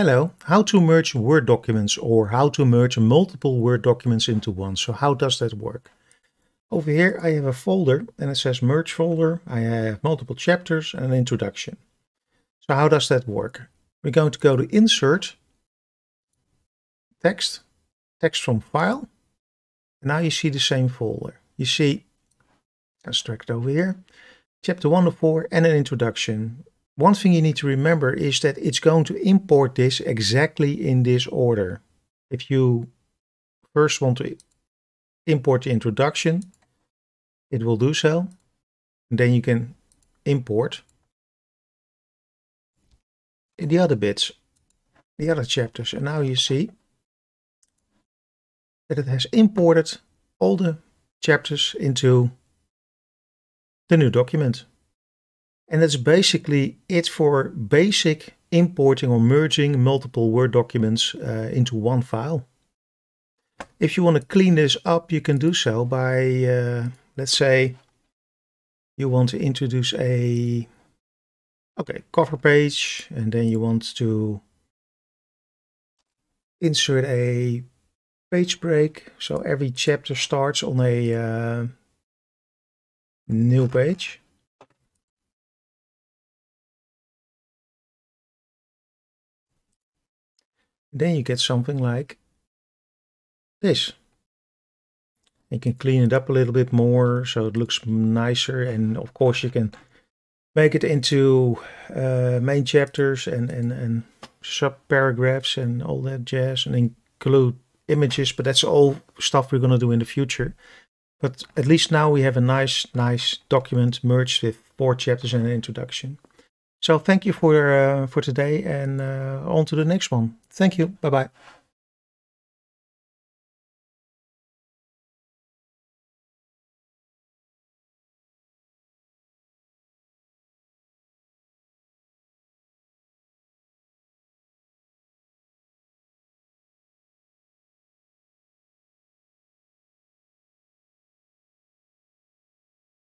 Hello, how to merge Word documents or how to merge multiple Word documents into one. So how does that work? Over here I have a folder and it says merge folder. I have multiple chapters and an introduction. So how does that work? We're going to go to insert, text, text from file. And now you see the same folder. You see, let's drag it over here, chapter 1 to 4 and an introduction. One thing you need to remember is that it's going to import this exactly in this order. If you first want to import the introduction, it will do so. And then you can import the other bits, the other chapters. And now you see that it has imported all the chapters into the new document. And that's basically it for basic importing or merging multiple Word documents uh, into one file. If you want to clean this up, you can do so by, uh, let's say, you want to introduce a okay cover page, and then you want to insert a page break. So every chapter starts on a uh, new page. Then you get something like this. You can clean it up a little bit more so it looks nicer and of course you can make it into uh, main chapters and, and, and sub paragraphs and all that jazz and include images but that's all stuff we're going to do in the future but at least now we have a nice nice document merged with four chapters and an introduction so thank you for, uh, for today and uh, on to the next one. Thank you. Bye bye.